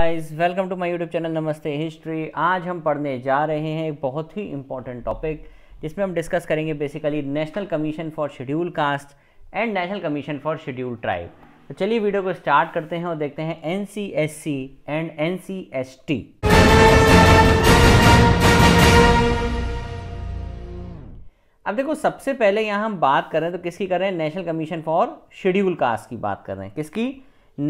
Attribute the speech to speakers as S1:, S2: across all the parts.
S1: guys welcome to my YouTube channel नमस्ते history आज हम पढ़ने जा रहे हैं एक बहुत ही इंपॉर्टेंट टॉपिक जिसमें हम डिस्कस करेंगे basically national commission for schedule caste and national commission for schedule tribe तो चलिए वीडियो को स्टार्ट करते हैं और देखते हैं एन एंड एन अब देखो सबसे पहले यहाँ हम बात कर रहे हैं तो किसकी कर रहे हैं national commission for schedule caste की बात कर रहे हैं किसकी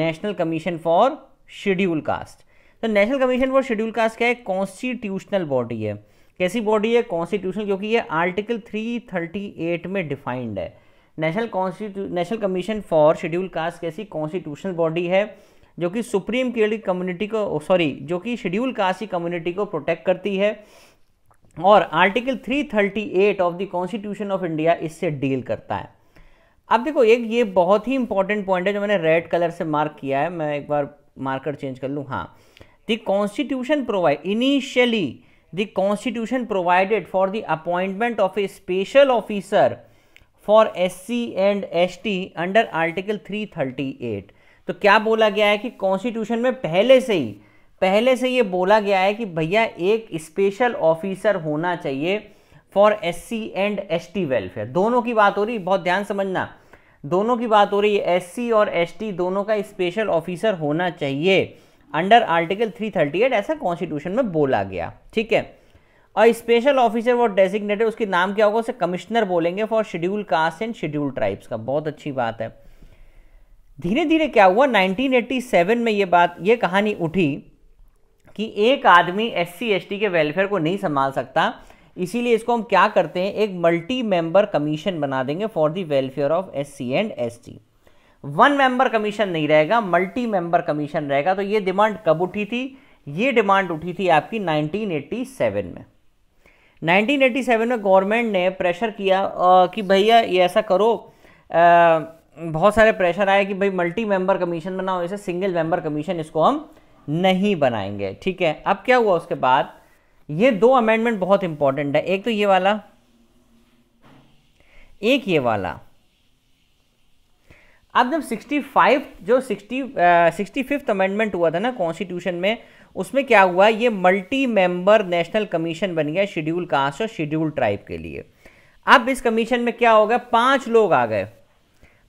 S1: national commission for schedule caste तो national commission for schedule caste क्या है कॉन्स्टिट्यूशनल बॉडी है कैसी बॉडी है कॉन्स्टिट्यूशनल क्योंकि ये आर्टिकल 338 में डिफाइंड है नेशनल कॉन्स्टिट्यू national commission for schedule caste कैसी कॉन्स्टिट्यूशनल बॉडी है जो कि सुप्रीम केयर कम्युनिटी को सॉरी जो कि शेड्यूल कास्ट की कम्युनिटी को प्रोटेक्ट करती है और article 338 of the constitution of India इससे डील करता है अब देखो एक ये बहुत ही इंपॉर्टेंट पॉइंट है जो मैंने रेड कलर से मार्क किया है मैं एक बार मार्कर चेंज कर लूँ हाँ the constitution provide initially the constitution provided for the appointment of a special officer for S C and S T under article 338 तो क्या बोला गया है कि कॉन्स्टिट्यूशन में पहले से ही पहले से ये बोला गया है कि भैया एक स्पेशल ऑफिसर होना चाहिए for S C and S T welfare दोनों की बात हो रही बहुत ध्यान समझना दोनों की बात हो रही है एससी और एसटी दोनों का स्पेशल ऑफिसर होना चाहिए अंडर आर्टिकल 338 ऐसा कॉन्स्टिट्यूशन में बोला गया ठीक है और स्पेशल ऑफिसर वो डेजिग्नेटेड उसके नाम क्या होगा उसे कमिश्नर बोलेंगे for schedule caste and schedule tribes का बहुत अच्छी बात है धीरे धीरे क्या हुआ 1987 में ये बात ये कहानी उठी कि एक आदमी एस सी के वेलफेयर को नहीं संभाल सकता इसीलिए इसको हम क्या करते हैं एक मल्टी मेंबर कमीशन बना देंगे for the welfare of S C and S T one member commission नहीं रहेगा मल्टी मेंबर कमीशन रहेगा तो ये डिमांड कब उठी थी ये डिमांड उठी थी आपकी 1987 में 1987 में गवर्नमेंट ने प्रेशर किया आ, कि भैया ये ऐसा करो आ, बहुत सारे प्रेशर आए कि भाई मल्टी मेंबर कमीशन बनाओ ऐसे सिंगल मेंबर कमीशन इसको हम नहीं बनाएंगे ठीक है अब क्या हुआ उसके बाद ये दो अमेंडमेंट बहुत इंपॉर्टेंट है एक तो ये वाला एक ये वाला अब जब 65 जो 60 सिक्सटी फिफ्थ अमेंडमेंट हुआ था ना कॉन्स्टिट्यूशन में उसमें क्या हुआ ये मल्टी मेंबर नेशनल कमीशन बन गया शेड्यूल कास्ट और शेड्यूल ट्राइब के लिए अब इस कमीशन में क्या हो गया पांच लोग आ गए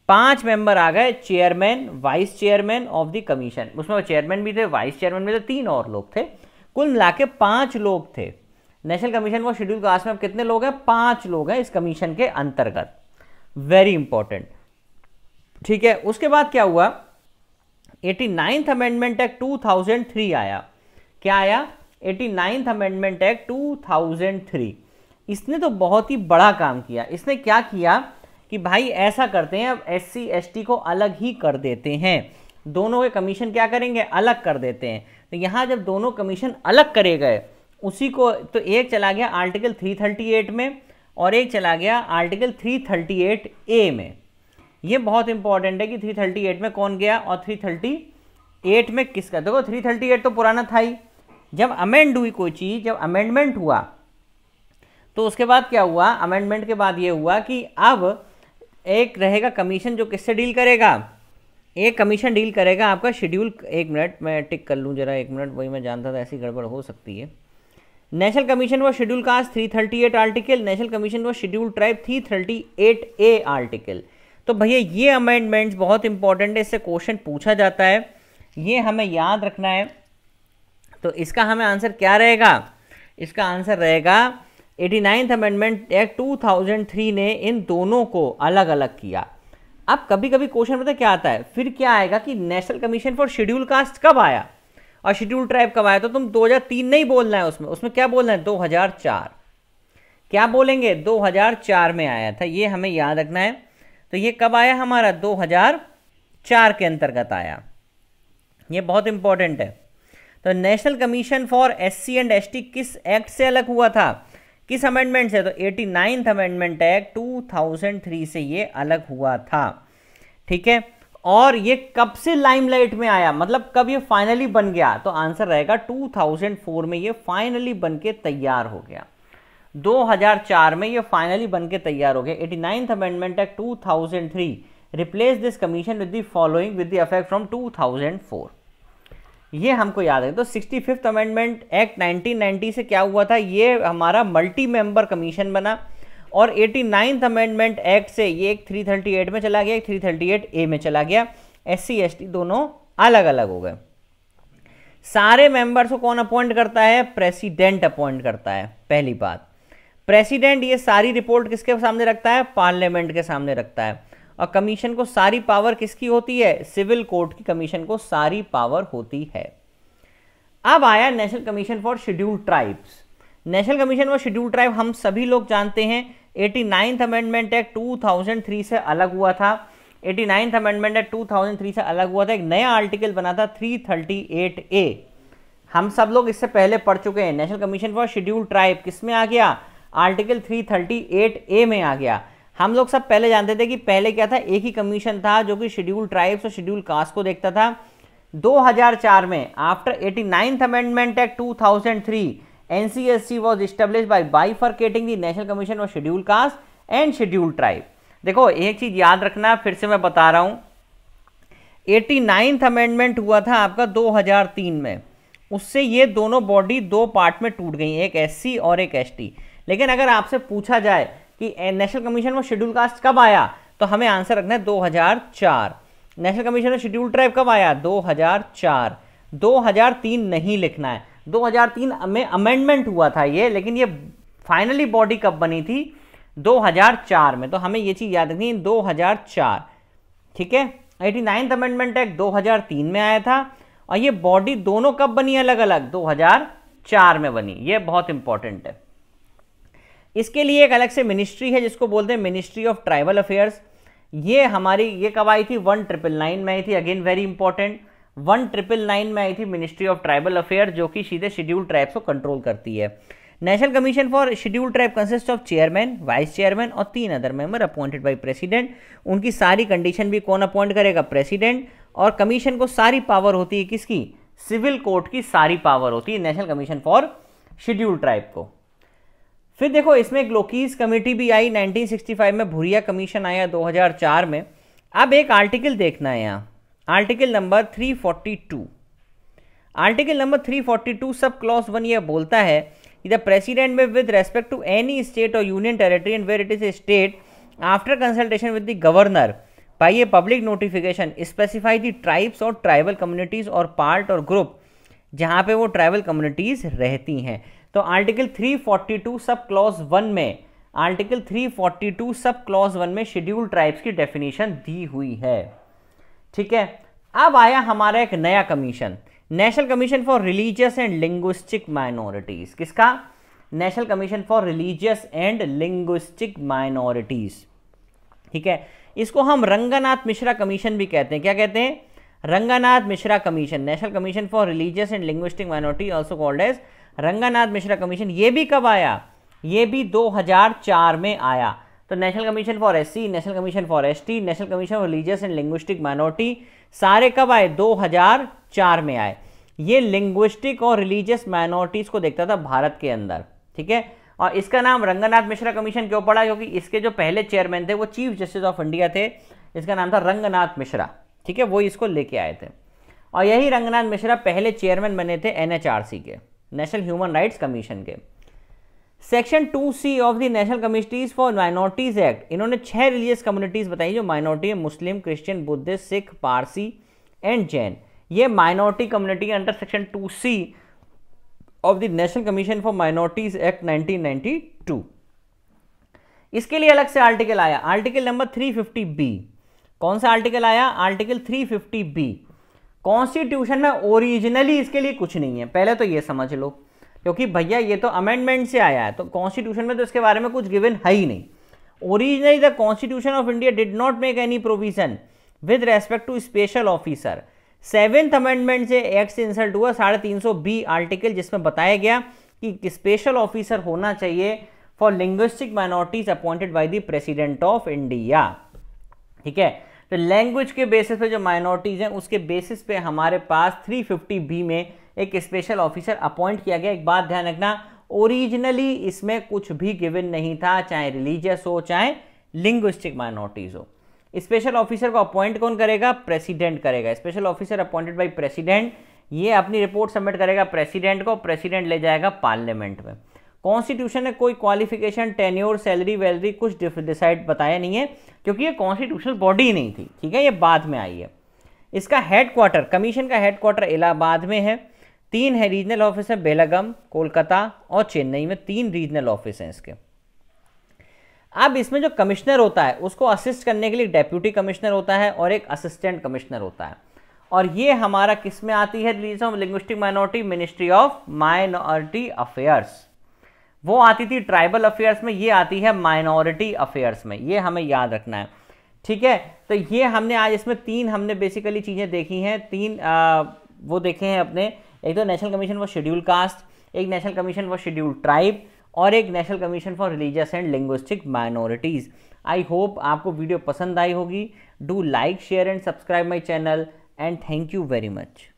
S1: पांच मेंबर आ गए chairman vice chairman of the commission उसमें चेयरमैन भी थे वाइस चेयरमैन भी थे तीन और लोग थे कुल मिला के पाँच लोग थे national commission for schedule caste में अब कितने लोग हैं पांच लोग हैं इस कमीशन के अंतर्गत वेरी इंपॉर्टेंट ठीक है उसके बाद क्या हुआ eighty ninth amendment act two thousand three आया क्या आया eighty ninth amendment act two thousand three इसने तो बहुत ही बड़ा काम किया इसने क्या किया कि भाई ऐसा करते हैं अब एस सी को अलग ही कर देते हैं दोनों के कमीशन क्या करेंगे अलग कर देते हैं तो यहाँ जब दोनों कमीशन अलग करे गए उसी को तो एक चला गया आर्टिकल 338 में और एक चला गया आर्टिकल 338 ए में ये बहुत इंपॉर्टेंट है कि 338 में कौन गया और 338 में किसका देखो 338 तो पुराना था ही जब अमेंड हुई कोई चीज़ जब अमेंडमेंट हुआ तो उसके बाद क्या हुआ अमेंडमेंट के बाद ये हुआ कि अब एक रहेगा कमीशन जो किससे डील करेगा ये कमीशन डील करेगा आपका शेड्यूल एक मिनट मैं टिक कर लूँ जरा एक मिनट वही मैं जानता था ऐसी गड़बड़ हो सकती है नेशनल कमीशन व schedule caste three thirty eight article national commission व schedule tribe three thirty eight A article तो भैया ये अमेंडमेंट्स बहुत इंपॉर्टेंट है इससे क्वेश्चन पूछा जाता है ये हमें याद रखना है तो इसका हमें आंसर क्या रहेगा इसका आंसर रहेगा eighty ninth amendment act three ने इन दोनों को अलग अलग किया अब कभी कभी क्वेश्चन पता क्या आता है फिर क्या आएगा कि national commission for schedule caste कब आया और शेड्यूल ट्राइब कब आया तो तुम 2003 नहीं बोलना है उसमें उसमें क्या बोलना है 2004 क्या बोलेंगे 2004 में आया था ये हमें याद रखना है तो ये कब आया हमारा 2004 के अंतर्गत आया ये बहुत इंपॉर्टेंट है तो national commission for S C and S किस एक्ट से अलग हुआ था किस अमेंडमेंट से तो eighty ninth amendment act two thousand three से ये अलग हुआ था ठीक है और ये कब से लाइमलाइट में आया मतलब कब ये फाइनली बन गया तो आंसर रहेगा 2004 में ये फाइनली बन के तैयार हो गया 2004 में ये फाइनली बन के तैयार हो गया eighty ninth amendment act two thousand three replace this commission with the following with the effect from four ये हमको याद है तो सिक्सटी फिफ्थ अमेंडमेंट एक्ट 1990 से क्या हुआ था ये हमारा मल्टी मेंबर कमीशन बना और एटी नाइन्थ अमेंडमेंट एक्ट से ये एक 338 में चला गया एक 338 ए में चला गया एस सी दोनों अलग अलग हो गए सारे मेंबर्स को कौन अपॉइंट करता है प्रेसिडेंट अपॉइंट करता है पहली बात प्रेसिडेंट ये सारी रिपोर्ट किसके सामने रखता है पार्लियामेंट के सामने रखता है और कमीशन को सारी पावर किसकी होती है सिविल कोर्ट की कमीशन को सारी पावर होती है अब आया national commission for schedule tribes national commission for schedule tribe हम सभी लोग जानते हैं eighty ninth amendment act two thousand three से अलग हुआ था eighty ninth amendment act two thousand three से अलग हुआ था एक नया आर्टिकल बना था थ्री थर्टी एट ए हम सब लोग इससे पहले पढ़ चुके हैं national commission for schedule tribe किस में आ गया article three thirty eight A में आ गया हम लोग सब पहले जानते थे कि पहले क्या था एक ही कमीशन था जो कि शेड्यूल ट्राइब्स और शेड्यूल कास्ट को देखता था 2004 में after eighty ninth amendment act 2003 NCSC was by by bifurcating the national commission of schedule caste and schedule tribe देखो एक चीज़ याद रखना फिर से मैं बता रहा हूँ एटी नाइन्थ अमेंडमेंट हुआ था आपका 2003 में उससे ये दोनों बॉडी दो पार्ट में टूट गई एक एससी और एक एसटी लेकिन अगर आपसे पूछा जाए कि नेशनल कमीशन में शेड्यूल कास्ट कब आया तो हमें आंसर रखना है 2004 नेशनल कमीशन में शेड्यूल ट्राइब कब आया 2004 2003 नहीं लिखना है 2003 में अमेंडमेंट हुआ था ये लेकिन ये फाइनली बॉडी कब बनी थी 2004 में तो हमें ये चीज़ याद रखनी है दो ठीक है एटी नाइन्थ अमेंडमेंट एक्ट दो में आया था और ये बॉडी दोनों कब बनी अलग अलग 2004 में बनी ये बहुत इंपॉर्टेंट है इसके लिए एक अलग से मिनिस्ट्री है जिसको बोलते हैं मिनिस्ट्री ऑफ ट्राइबल अफेयर्स ये हमारी ये कब आई थी वन ट्रिपल नाइन में आई थी again very important one triple nine में आई थी मिनिस्ट्री ऑफ ट्राइबल अफेयर जो कि सीधे शेड्यूल ट्राइब्स को कंट्रोल करती है national commission for schedule tribe consist of chairman vice chairman और तीन other member appointed by president उनकी सारी कंडीशन भी कौन अपॉइंट करेगा प्रेसिडेंट और कमीशन को सारी पावर होती है किसकी सिविल कोर्ट की सारी पावर होती है national commission for schedule tribe को फिर देखो इसमें ग्लोकीज कमेटी भी आई 1965 में भूरिया कमीशन आया 2004 में अब एक आर्टिकल देखना है यहाँ article number 342 article number 342 sub clause one ये बोलता है कि the president may with respect to any state or union territory and where it is a state after consultation with the governor by a public notification specify the tribes or tribal communities or part or group जहाँ पे वो tribal communities रहती हैं तो article 342 sub clause one में article 342 sub clause one में schedule tribes की definition दी हुई है ठीक है अब आया हमारा एक नया commission national commission for religious and linguistic minorities किसका national commission for religious and linguistic minorities ठीक है इसको हम रंगानाथ मिश्रा कमीशन भी कहते हैं क्या कहते हैं Ranganath Mishra commission national commission for religious and linguistic minority also called as Ranganath Mishra commission ये भी कब आया ये भी 2004 में आया तो national commission for S national commission for S national commission for religious and linguistic minority सारे कब आए 2004 में आए ये लिंग्विस्टिक और रिलीजियस माइनॉरिटीज़ को देखता था भारत के अंदर ठीक है और इसका नाम रंगनाथ मिश्रा कमीशन क्यों पड़ा क्योंकि इसके जो पहले चेयरमैन थे वो चीफ जस्टिस ऑफ इंडिया थे इसका नाम था रंगनाथ मिश्रा ठीक है वो इसको लेके आए थे और यही रंगनाथ मिश्रा पहले चेयरमैन बने थे एनएचआरसी के नेशनल ह्यूमन राइट्स कमीशन के section two C of the national committees for minorities act इन्होंने छह रिलीजियस कम्युनिटीज बताई जो माइनॉरिटी है Muslim Christian Buddhist Sikh Parsi and Jain ये minority community under section two C of the national commission for minorities act 1992 इसके लिए अलग से आर्टिकल आया आर्टिकल नंबर 350 बी कौन सा आर्टिकल आया आर्टिकल 350 बी कॉन्स्टिट्यूशन में ओरिजिनली इसके लिए कुछ नहीं है पहले तो ये समझ लो क्योंकि भैया ये तो अमेंडमेंट से आया है तो कॉन्स्टिट्यूशन में तो इसके बारे में कुछ गिवन है ही नहीं originally the constitution of India did not make any provision with respect to special officer seventh amendment से एक्ट से इंसल्ट हुआ साढ़े तीन सौ बी आर्टिकल जिसमें बताया गया कि स्पेशल ऑफिसर होना चाहिए for linguistic minorities appointed by the president of India ठीक है तो लैंग्वेज के बेसिस पे जो माइनॉरिटीज़ हैं उसके बेसिस पे हमारे पास 350 बी में एक स्पेशल ऑफिसर अपॉइंट किया गया एक बात ध्यान रखना ओरिजिनली इसमें कुछ भी गिवन नहीं था चाहे रिलीजियस हो चाहे लिंग्विस्टिक माइनॉरिटीज़ हो स्पेशल ऑफिसर को अपॉइंट कौन करेगा प्रेसिडेंट करेगा special officer appointed by president ये अपनी रिपोर्ट सबमिट करेगा प्रेसिडेंट को प्रेसिडेंट ले जाएगा पार्लियामेंट में कॉन्स्टिट्यूशन ने कोई क्वालिफिकेशन टेन्योर सैलरी वैलरी कुछ डिसाइड बताया नहीं है क्योंकि ये कॉन्स्टिट्यूशनल बॉडी ही नहीं थी ठीक है ये बाद में आई है इसका हेडक्वार्टर कमीशन का हेडक्वार्टर इलाहाबाद में है तीन है रीजनल ऑफिस है बेलागम कोलकाता और चेन्नई में तीन रीजनल ऑफिस हैं इसके अब इसमें जो कमिश्नर होता है उसको असिस्ट करने के लिए डेप्यूटी कमिश्नर होता है और एक असिस्टेंट कमिश्नर होता है और ये हमारा किस में आती है release of linguistic minority ministry of minority affairs वो आती थी ट्राइबल अफेयर्स में ये आती है माइनॉरिटी अफेयर्स में ये हमें याद रखना है ठीक है तो ये हमने आज इसमें तीन हमने बेसिकली चीज़ें देखी हैं तीन आ, वो देखे हैं अपने एक तो national commission for schedule caste एक national commission for schedule tribe और एक national commission for religious and linguistic minorities I hope आपको वीडियो पसंद आई होगी do like share and subscribe my channel and thank you very much